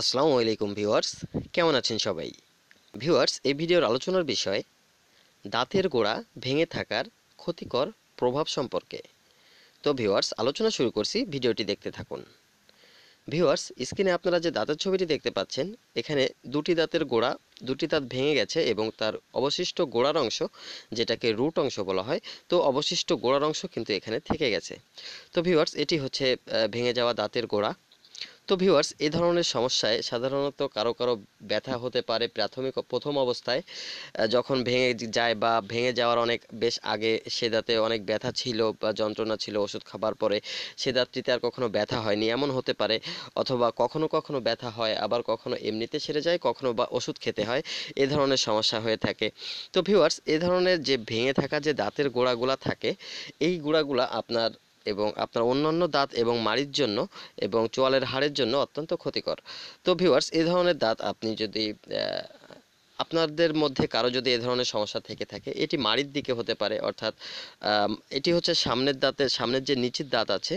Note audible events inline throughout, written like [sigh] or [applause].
আসসালামু আলাইকুম ভিউয়ার্স কেমন আছেন সবাই ভিউয়ার্স এই ভিডিওর আলোচনার বিষয় দাঁতের গোড়া ভেঙে থাকার ক্ষতিকর প্রভাব সম্পর্কে তো ভিউয়ার্স আলোচনা শুরু করছি ভিডিওটি দেখতে থাকুন ভিউয়ার্স স্ক্রিনে আপনারা যে দাঁতের ছবিটি দেখতে পাচ্ছেন এখানে দুটি দাঁতের গোড়া দুটি দাঁত ভেঙে গেছে এবং তার অবশিষ্ট গোড়ার অংশ যেটাকে রুট অংশ বলা হয় তো অবশিষ্ট গোড়ার অংশ কিন্তু এখানে থেকে গেছে তো ভিউয়ার্স এটি হচ্ছে ভেঙে যাওয়া দাঁতের গোড়া তো ভিউয়ার্স এ ধরনের সমস্যায় সাধারণত কারো কারো ব্যথা হতে পারে প্রাথমিক প্রথম অবস্থায় যখন ভেঙে যায় বা ভেঙে যাওয়ার অনেক বেশ আগে সে দাঁতে অনেক ব্যথা ছিল বা যন্ত্রণা ছিল ওষুধ খাবার পরে সে দাঁতটিতে আর কখনো ব্যথা হয়নি এমন হতে পারে অথবা কখনো কখনো ব্যথা হয় আবার কখনো এমনিতে সেরে যায় কখনো বা ওষুধ খেতে হয় এ ধরনের সমস্যা হয়ে থাকে তো ভিউয়ার্স এ ধরনের যে ভেঙে থাকা যে দাঁতের গোড়াগুলা থাকে এই গোড়াগুলা আপনার এবং আপনার অন্যান্য দাঁত এবং মাড়ির জন্য এবং চোয়ালের হাড়ের জন্য অত্যন্ত ক্ষতিকর তো ভিউয়ার্স এই ধরনের দাঁত আপনি যদি আপনাদের মধ্যে কারো যদি এ ধরনের সমস্যা থেকে থাকে এটি মাড়ির দিকে হতে পারে অর্থাৎ এটি হচ্ছে সামনের দাঁতের সামনের যে নিচের দাঁত আছে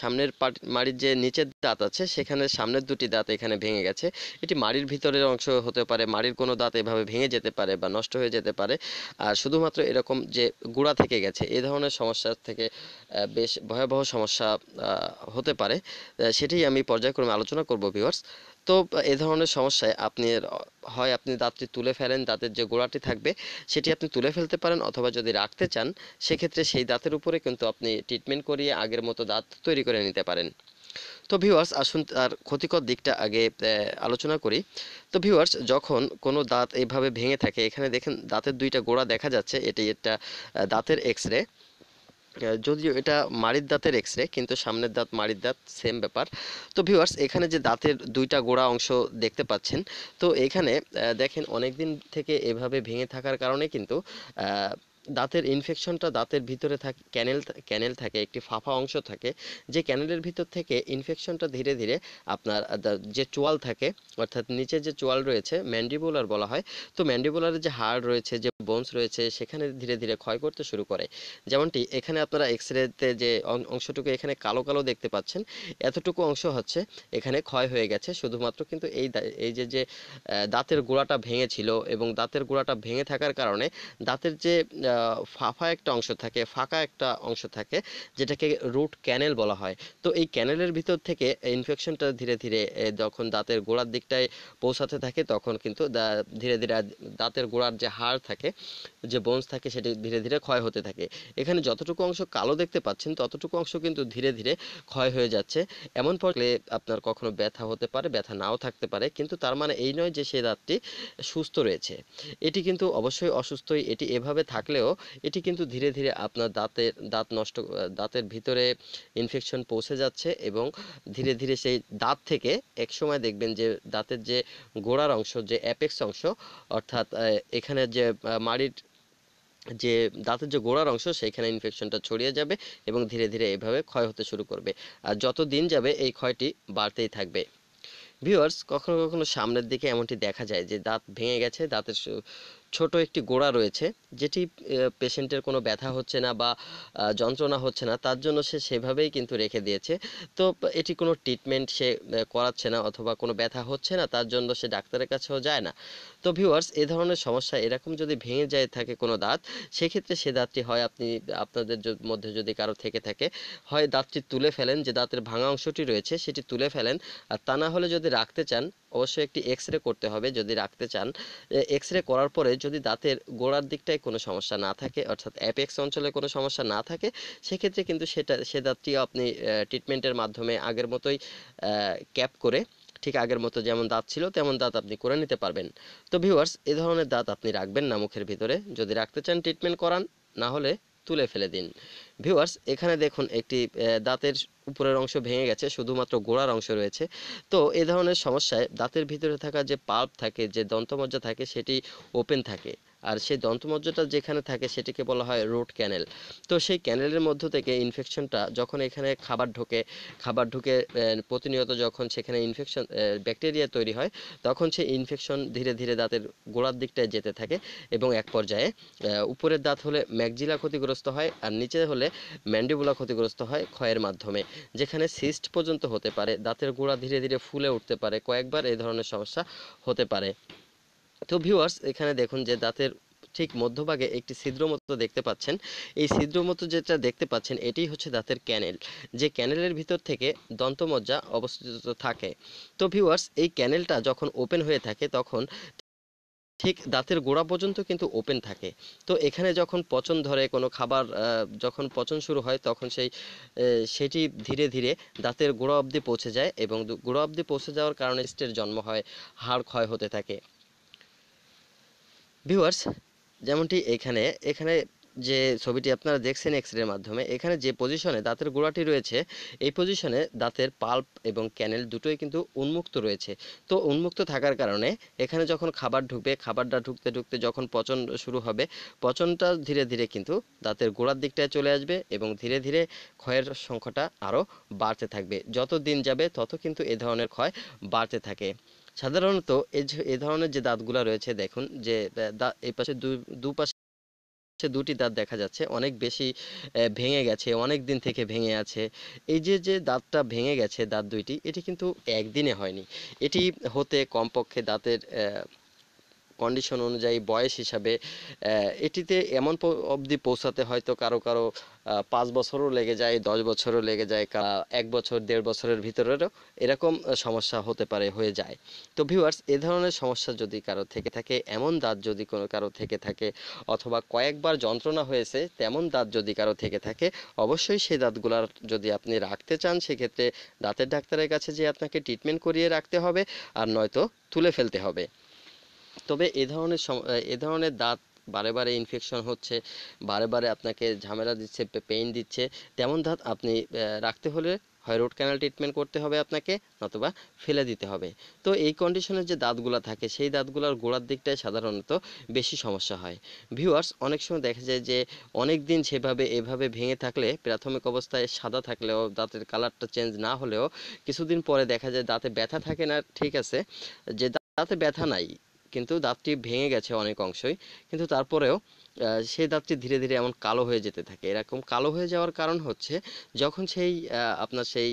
সামনের পাট মাড়ির যে নিচের দাঁত আছে সেখানে সামনের দুটি দাঁত এখানে ভেঙে গেছে এটি মাড়ির ভিতরের অংশ হতে পারে মাড়ির কোনো দাঁত এভাবে ভেঙে যেতে পারে বা নষ্ট হয়ে যেতে পারে আর শুধুমাত্র এরকম যে গুড়া থেকে গেছে এ ধরনের সমস্যা থেকে বেশ ভয়াবহ সমস্যা হতে পারে সেটাই আমি পর্যায়ক্রমে আলোচনা করব ভিওয়ার্স তো এ ধরনের সমস্যায় আপনি হয় আপনি দাঁতটি তুলে ফেলেন দাঁতের যে গোড়াটি থাকবে সেটি আপনি তুলে ফেলতে পারেন অথবা যদি রাখতে চান সেক্ষেত্রে সেই দাঁতের উপরে কিন্তু আপনি ট্রিটমেন্ট করিয়ে আগের মতো দাঁত তৈরি করে নিতে পারেন তো ভিউয়ার্স আসুন তার ক্ষতিকর দিকটা আগে আলোচনা করি তো ভিউয়ার্স যখন কোনো দাঁত এইভাবে ভেঙে থাকে এখানে দেখেন দাঁতের দুইটা গোড়া দেখা যাচ্ছে এটাই একটা দাঁতের এক্স রে যদিও এটা মারির দাঁতের এক্স রে কিন্তু সামনের দাঁত মাড়ির দাঁত সেম ব্যাপার তো ভিউয়ার্স এখানে যে দাঁতের দুইটা গোড়া অংশ দেখতে পাচ্ছেন তো এখানে দেখেন অনেক দিন থেকে এভাবে ভেঙে থাকার কারণে কিন্তু দাঁতের ইনফেকশনটা দাঁতের ভিতরে থাকে ক্যানেল ক্যানেল থাকে একটি ফাঁফা অংশ থাকে যে ক্যানেলের ভিতর থেকে ইনফেকশনটা ধীরে ধীরে আপনার যে চোয়াল থাকে অর্থাৎ নিচে যে চোয়াল রয়েছে ম্যান্ডিবুলার বলা হয় তো ম্যান্ডিবুলারের যে হাড় রয়েছে যে বোনস রয়েছে সেখানে ধীরে ধীরে ক্ষয় করতে শুরু করে যেমনটি এখানে আপনারা এক্স রেতে যে অংশটুকু এখানে কালো কালো দেখতে পাচ্ছেন এতটুকু অংশ হচ্ছে এখানে ক্ষয় হয়ে গেছে শুধুমাত্র কিন্তু এই এই যে যে দাঁতের গোড়াটা ভেঙেছিল এবং দাঁতের গোড়াটা ভেঙে থাকার কারণে দাঁতের যে ফাফা একটা অংশ থাকে ফাঁকা একটা অংশ থাকে যেটাকে রুট ক্যানেল বলা হয় তো এই ক্যানেলের ভিতর থেকে ইনফেকশনটা ধীরে ধীরে যখন দাঁতের গোড়ার দিকটায় পৌঁছাতে থাকে তখন কিন্তু ধীরে ধীরে দাঁতের গোড়ার যে হাড় থাকে থাকে যে বোনস থাকে সেটি ধীরে ধীরে ক্ষয় হতে থাকে এখানে যতটুকু অংশ কালো দেখতে পাচ্ছেন ততটুকু অংশ কিন্তু ধীরে ধীরে ক্ষয় হয়ে যাচ্ছে এমন পরলে আপনার কখনো ব্যথা হতে পারে ব্যথা নাও থাকতে পারে কিন্তু তার মানে এই নয় যে সেই দাঁতটি সুস্থ রয়েছে এটি কিন্তু অবশ্যই অসুস্থই এটি এভাবে থাকলেও এটি কিন্তু ধীরে ধীরে আপনার দাঁতের দাঁত নষ্ট দাঁতের ভিতরে ইনফেকশন পৌঁছে যাচ্ছে এবং ধীরে ধীরে সেই দাঁত থেকে এক সময় দেখবেন যে দাঁতের যে গোড়ার অংশ যে অ্যাপেক্স অংশ অর্থাৎ এখানে যে মাড়ির যে দাঁতের যে গোড়ার অংশ সেইখানে ইনফেকশনটা ছড়িয়ে যাবে এবং ধীরে ধীরে এভাবে ক্ষয় হতে শুরু করবে আর যত দিন যাবে এই ক্ষয়টি বাড়তেই থাকবে ভিউয়ার্স কখনো কখনো সামনের দিকে এমনটি দেখা যায় যে দাঁত ভেঙে গেছে দাঁতের ছোট একটি গোড়া রয়েছে যেটি পেশেন্টের কোনো ব্যথা হচ্ছে না বা যন্ত্রণা হচ্ছে না তার জন্য সে সেভাবেই কিন্তু রেখে দিয়েছে তো এটি কোনো ট্রিটমেন্ট সে করাচ্ছে না অথবা কোনো ব্যথা হচ্ছে না তার জন্য সে ডাক্তারের কাছেও যায় না তো ভিউয়ার্স এ ধরনের সমস্যা এরকম যদি ভেঙে যায় থাকে কোনো দাঁত সেক্ষেত্রে সে দাঁতটি হয় আপনি আপনাদের মধ্যে যদি কারো থেকে থাকে হয় দাঁতটি তুলে ফেলেন যে দাঁতের ভাঙা অংশটি রয়েছে সেটি তুলে ফেলেন আর তা না হলে যদি রাখতে চান অবশ্যই একটি এক্স রে করতে হবে যদি রাখতে চান এক্স রে করার পরে যদি দাঁতের গোড়ার দিকটায় কোনো সমস্যা না থাকে অর্থাৎ অ্যাপেক্স অঞ্চলে কোনো সমস্যা না থাকে সেক্ষেত্রে কিন্তু সেটা সে দাঁতটিও আপনি ট্রিটমেন্টের মাধ্যমে আগের মতোই ক্যাপ করে ঠিক আগের মতো যেমন দাঁত ছিল তেমন দাঁত আপনি করে নিতে পারবেন তো ভিউয়ার্স এ ধরনের দাঁত আপনি রাখবেন না মুখের ভিতরে যদি রাখতে চান ট্রিটমেন্ট করান না হলে তুলে ফেলে দিন ভিউয়ার্স এখানে দেখুন একটি দাঁতের উপরের অংশ ভেঙে গেছে শুধুমাত্র গোড়ার অংশ রয়েছে তো এ ধরনের সমস্যায় দাঁতের ভিতরে থাকা যে পাল্প থাকে যে দন্তমজ্জা থাকে সেটি ওপেন থাকে আর সেই দন্তমজ্জাটা যেখানে থাকে সেটিকে বলা হয় রুট ক্যানেল তো সেই ক্যানেলের মধ্য থেকে ইনফেকশনটা যখন এখানে খাবার ঢোকে খাবার ঢুকে প্রতিনিয়ত যখন সেখানে ইনফেকশন ব্যাকটেরিয়া তৈরি হয় তখন সেই ইনফেকশন ধীরে ধীরে দাঁতের গোড়ার দিকটায় যেতে থাকে এবং এক পর্যায়ে উপরের দাঁত হলে ম্যাকজিলা ক্ষতিগ্রস্ত হয় আর নিচে হলে ম্যান্ডিবুলা ক্ষতিগ্রস্ত হয় ক্ষয়ের মাধ্যমে যেখানে সিস্ট পর্যন্ত হতে পারে দাঁতের গোড়া ধীরে ধীরে ফুলে উঠতে পারে কয়েকবার এই ধরনের সমস্যা হতে পারে তো ভিউয়ার্স এখানে দেখুন যে দাঁতের ঠিক মধ্যভাগে একটি ছিদ্র মতো দেখতে পাচ্ছেন এই ছিদ্র মতো যেটা দেখতে পাচ্ছেন এটি হচ্ছে দাঁতের ক্যানেল যে ক্যানেলের ভিতর থেকে দন্তমজ্জা অবস্থিত থাকে তো ভিউয়ার্স এই ক্যানেলটা যখন ওপেন হয়ে থাকে তখন ঠিক দাঁতের গোড়া পর্যন্ত কিন্তু ওপেন থাকে তো এখানে যখন পচন ধরে কোনো খাবার যখন পচন শুরু হয় তখন সেই সেটি ধীরে ধীরে দাঁতের গোড়া অবধি পৌঁছে যায় এবং গোড়া অবধি পৌঁছে যাওয়ার কারণে স্টের জন্ম হয় হাড় ক্ষয় হতে থাকে ভিউয়ার্স যেমনটি এখানে এখানে যে ছবিটি আপনারা দেখছেন এক্স রের মাধ্যমে এখানে যে পজিশনে দাঁতের গোড়াটি রয়েছে এই পজিশনে দাঁতের পাল্প এবং ক্যানেল দুটোই কিন্তু উন্মুক্ত রয়েছে তো উন্মুক্ত থাকার কারণে এখানে যখন খাবার ঢুকবে খাবারটা ঢুকতে ঢুকতে যখন পচন শুরু হবে পচনটা ধীরে ধীরে কিন্তু দাঁতের গোড়ার দিকটায় চলে আসবে এবং ধীরে ধীরে ক্ষয়ের সংখ্যাটা আরও বাড়তে থাকবে যত দিন যাবে তত কিন্তু এ ধরনের ক্ষয় বাড়তে থাকে সাধারণত এ ধরনের যে দাঁতগুলো রয়েছে দেখুন যে এই পাশে দুপাশে দুটি দাঁত দেখা যাচ্ছে অনেক বেশি ভেঙে গেছে অনেক দিন থেকে ভেঙে আছে এই যে যে দাঁতটা ভেঙে গেছে দাঁত দুইটি এটি কিন্তু একদিনে হয়নি এটি হতে কমপক্ষে দাঁতের কন্ডিশন অনুযায়ী বয়স হিসাবে এটিতে এমন অবধি পৌঁছাতে হয়তো কারো কারো পাঁচ বছরও লেগে যায় দশ বছরও লেগে যায় এক বছর দেড় বছরের ভিতরেরও এরকম সমস্যা হতে পারে হয়ে যায় তো ভিউয়ার্স এ ধরনের সমস্যা যদি কারো থেকে থাকে এমন দাঁত যদি কোনো কারো থেকে থাকে অথবা কয়েকবার যন্ত্রণা হয়েছে তেমন দাঁত যদি কারো থেকে থাকে অবশ্যই সেই দাঁতগুলার যদি আপনি রাখতে চান সেক্ষেত্রে দাঁতের ডাক্তারের কাছে যে আপনাকে ট্রিটমেন্ট করিয়ে রাখতে হবে আর নয়তো তুলে ফেলতে হবে তবে এ ধরনের এ ধরনের দাঁত বারে বারে ইনফেকশন হচ্ছে বারে বারে আপনাকে ঝামেলা দিচ্ছে পেইন দিচ্ছে তেমন দাঁত আপনি রাখতে হলে হয় রুট ক্যানাল ট্রিটমেন্ট করতে হবে আপনাকে নতুবা ফেলে দিতে হবে তো এই কন্ডিশনের যে দাঁতগুলো থাকে সেই দাঁতগুলোর গোড়ার দিকটায় সাধারণত বেশি সমস্যা হয় ভিউয়ার্স অনেক সময় দেখা যায় যে অনেক দিন সেভাবে এভাবে ভেঙে থাকলে প্রাথমিক অবস্থায় সাদা থাকলেও দাঁতের কালারটা চেঞ্জ না হলেও কিছুদিন পরে দেখা যায় দাঁতে ব্যথা থাকে না ঠিক আছে যে দাঁতে ব্যথা নাই কিন্তু দাঁতটি ভেঙে গেছে অনেক অংশই কিন্তু তারপরেও সেই দাঁতটি ধীরে ধীরে এমন কালো হয়ে যেতে থাকে এরকম কালো হয়ে যাওয়ার কারণ হচ্ছে যখন সেই আপনার সেই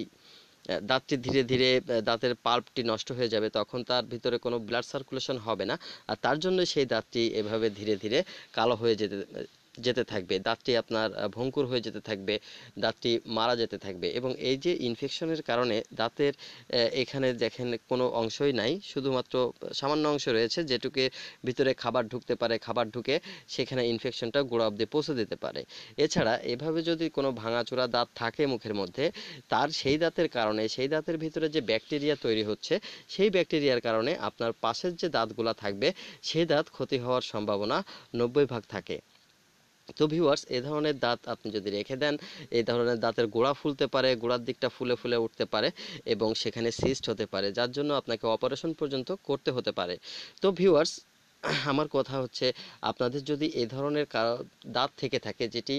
দাঁতটি ধীরে ধীরে দাঁতের পাল্পটি নষ্ট হয়ে যাবে তখন তার ভিতরে কোনো ব্লাড সার্কুলেশন হবে না আর তার জন্য সেই দাঁতটি এভাবে ধীরে ধীরে কালো হয়ে যেতে যেতে থাকবে দাঁতটি আপনার ভঙ্কুর হয়ে যেতে থাকবে দাঁতটি মারা যেতে থাকবে এবং এই যে ইনফেকশনের কারণে দাঁতের এখানে দেখেন কোনো অংশই নাই শুধুমাত্র সামান্য অংশ রয়েছে যেটুকে ভিতরে খাবার ঢুকতে পারে খাবার ঢুকে সেখানে ইনফেকশনটা গোড়া অব্দি পৌঁছে দিতে পারে এছাড়া এভাবে যদি কোনো ভাঙাচোরা দাঁত থাকে মুখের মধ্যে তার সেই দাঁতের কারণে সেই দাঁতের ভিতরে যে ব্যাকটেরিয়া তৈরি হচ্ছে সেই ব্যাকটেরিয়ার কারণে আপনার পাশের যে দাঁতগুলা থাকবে সেই দাঁত ক্ষতি হওয়ার সম্ভাবনা নব্বই ভাগ থাকে তো ভিউয়ার্স এ ধরনের দাঁত আপনি যদি রেখে দেন এই ধরনের দাঁতের গোড়া ফুলতে পারে গোড়ার দিকটা ফুলে ফুলে উঠতে পারে এবং সেখানে সিস্ট হতে পারে যার জন্য আপনাকে অপারেশন পর্যন্ত করতে হতে পারে তো ভিউয়ার্স আমার কথা হচ্ছে আপনাদের যদি এ ধরনের কারো দাঁত থেকে থাকে যেটি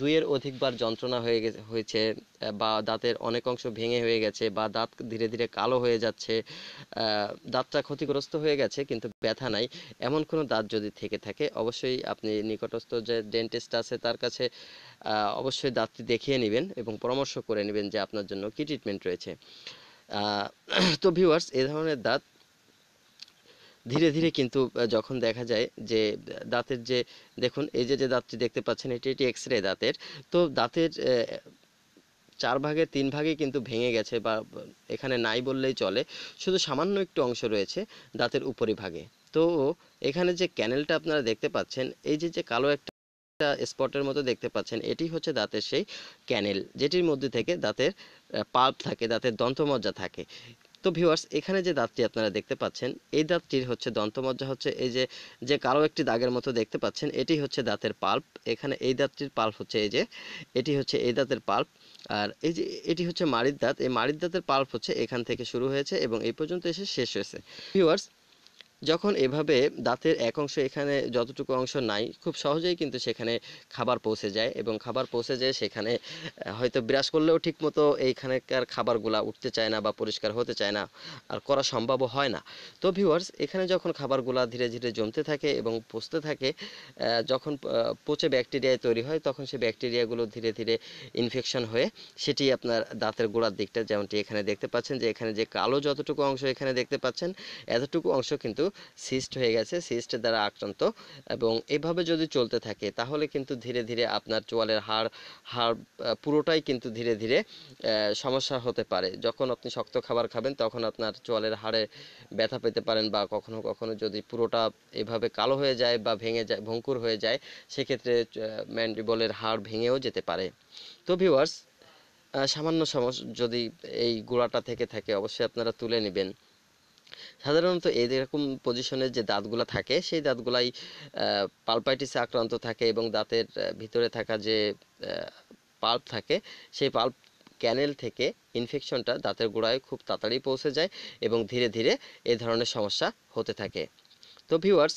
দুইয়ের অধিকবার যন্ত্রণা হয়ে গেছে হয়েছে বা দাঁতের অনেক অংশ ভেঙে হয়ে গেছে বা দাঁত ধীরে ধীরে কালো হয়ে যাচ্ছে দাঁতটা ক্ষতিগ্রস্ত হয়ে গেছে কিন্তু ব্যথা নাই এমন কোনো দাঁত যদি থেকে থাকে অবশ্যই আপনি নিকটস্থ যে ডেন্টিস্ট আছে তার কাছে অবশ্যই দাঁতটি দেখিয়ে নেবেন এবং পরামর্শ করে নেবেন যে আপনার জন্য কী ট্রিটমেন্ট রয়েছে [clears throat] তো ভিউয়ার্স এ ধরনের দাঁত ধীরে ধীরে কিন্তু যখন দেখা যায় যে দাঁতের যে দেখুন এই যে যে দাঁতটি দেখতে পাচ্ছেন এটি এটি এক্স রে দাঁতের তো দাঁতের চার ভাগে তিন ভাগে কিন্তু ভেঙে গেছে বা এখানে নাই বললেই চলে শুধু সামান্য একটু অংশ রয়েছে দাঁতের উপরিভাগে তো এখানে যে ক্যানেলটা আপনারা দেখতে পাচ্ছেন এই যে যে কালো একটা একটা স্পটের মতো দেখতে পাচ্ছেন এটি হচ্ছে দাঁতের সেই ক্যানেল যেটির মধ্যে থেকে দাঁতের পাল্প থাকে দাঁতের দন্তমজ্জা থাকে তো ভিউয়ার্স এখানে যে দাঁতটি আপনারা দেখতে পাচ্ছেন এই দাঁতটির হচ্ছে দন্তমজ্জা হচ্ছে এই যে যে কারো একটি দাগের মতো দেখতে পাচ্ছেন এটি হচ্ছে দাঁতের পাল্প এখানে এই দাঁতটির পাল্প হচ্ছে এই যে এটি হচ্ছে এই দাঁতের পাল্প আর এই যে এটি হচ্ছে মারির দাঁত এই মারির দাঁতের পাল্প হচ্ছে এখান থেকে শুরু হয়েছে এবং এই পর্যন্ত এসে শেষ হয়েছে ভিউয়ার্স যখন এভাবে দাঁতের এক অংশ এখানে যতটুকু অংশ নাই খুব সহজেই কিন্তু সেখানে খাবার পৌঁছে যায় এবং খাবার পৌঁছে যায় সেখানে হয়তো ব্রাশ করলেও ঠিকমতো এইখানেকার খাবারগুলা উঠতে চায় না বা পরিষ্কার হতে চায় না আর করা সম্ভবও হয় না তো ভিউয়ার্স এখানে যখন খাবারগুলা ধীরে ধীরে জমতে থাকে এবং পচতে থাকে যখন পচে ব্যাকটেরিয়ায় তৈরি হয় তখন সেই ব্যাকটেরিয়াগুলো ধীরে ধীরে ইনফেকশন হয়ে সেটি আপনার দাঁতের গোড়ার দিকটা যেমনটি এখানে দেখতে পাচ্ছেন যে এখানে যে কালো যতটুকু অংশ এখানে দেখতে পাচ্ছেন এতটুকু অংশ কিন্তু সিস্ট হয়ে গেছে সিস্ট দ্বারা আক্রান্ত এবং এভাবে যদি চলতে থাকে তাহলে কিন্তু ধীরে ধীরে আপনার চোয়ালের হাড় হাড় পুরোটাই কিন্তু ধীরে ধীরে সমস্যা হতে পারে যখন আপনি শক্ত খাবার খাবেন তখন আপনার চোয়ালের হাড়ে ব্যথা পেতে পারেন বা কখনো কখনো যদি পুরোটা এভাবে কালো হয়ে যায় বা ভেঙে যায় ভঙ্কুর হয়ে যায় সেক্ষেত্রে ম্যান্ডিবলের হাড় ভেঙেও যেতে পারে তো ভিউয়ার্স সামান্য সমস্যা যদি এই গোড়াটা থেকে থাকে অবশ্যই আপনারা তুলে নেবেন সাধারণত এরকম পজিশনের যে গুলা থাকে সেই দাঁতগুলাই পালপাইটিসে আক্রান্ত থাকে এবং দাঁতের ভিতরে থাকা যে পাল্প থাকে সেই পাল্প ক্যানেল থেকে ইনফেকশনটা দাঁতের গোড়ায় খুব তাড়াতাড়ি পৌঁছে যায় এবং ধীরে ধীরে এ ধরনের সমস্যা হতে থাকে তো ভিউয়ার্স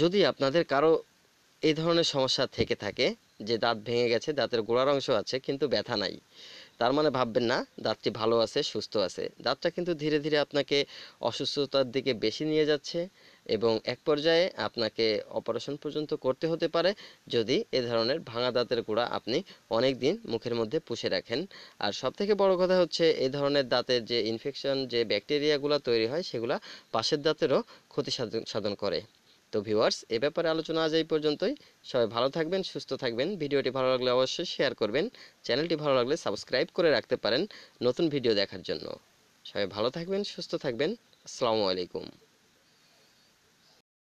যদি আপনাদের কারো এই ধরনের সমস্যা থেকে থাকে যে দাঁত ভেঙে গেছে দাঁতের গোড়ার অংশ আছে কিন্তু ব্যথা নাই তার মানে ভাববেন না দাঁতটি ভালো আছে সুস্থ আছে দাঁতটা কিন্তু ধীরে ধীরে আপনাকে অসুস্থতার দিকে বেশি নিয়ে যাচ্ছে এবং এক পর্যায়ে আপনাকে অপারেশন পর্যন্ত করতে হতে পারে যদি এ ধরনের ভাঙা দাঁতের গোড়া আপনি অনেক দিন মুখের মধ্যে পুষে রাখেন আর সবথেকে বড় কথা হচ্ছে এ ধরনের দাঁতের যে ইনফেকশন যে ব্যাকটেরিয়াগুলো তৈরি হয় সেগুলো পাশের দাঁতেরও ক্ষতি সাধন করে তো ভিউয়ার্স এ ব্যাপারে আলোচনা আজ এই পর্যন্তই সবাই ভালো থাকবেন সুস্থ থাকবেন ভিডিওটি ভালো লাগলে অবশ্যই শেয়ার করবেন চ্যানেলটি ভালো লাগলে সাবস্ক্রাইব করে রাখতে পারেন নতুন ভিডিও দেখার জন্য সবাই ভালো থাকবেন সুস্থ থাকবেন আসসালামু আলাইকুম